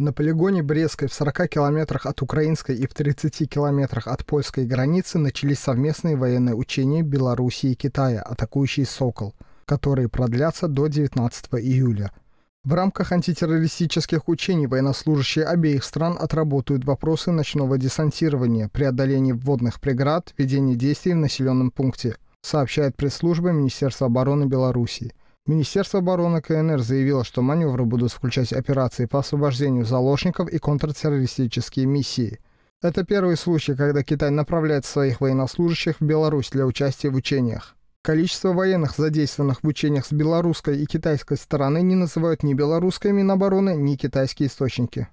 На полигоне Брестской в 40 километрах от украинской и в 30 километрах от польской границы начались совместные военные учения Белоруссии и Китая, атакующие «Сокол», которые продлятся до 19 июля. В рамках антитеррористических учений военнослужащие обеих стран отработают вопросы ночного десантирования, преодоления водных преград, ведения действий в населенном пункте, сообщает пресс-служба Министерства обороны Белоруссии. Министерство обороны КНР заявило, что маневры будут включать операции по освобождению заложников и контртеррористические миссии. Это первый случай, когда Китай направляет своих военнослужащих в Беларусь для участия в учениях. Количество военных, задействованных в учениях с белорусской и китайской стороны, не называют ни белорусская Минобороны, ни китайские источники.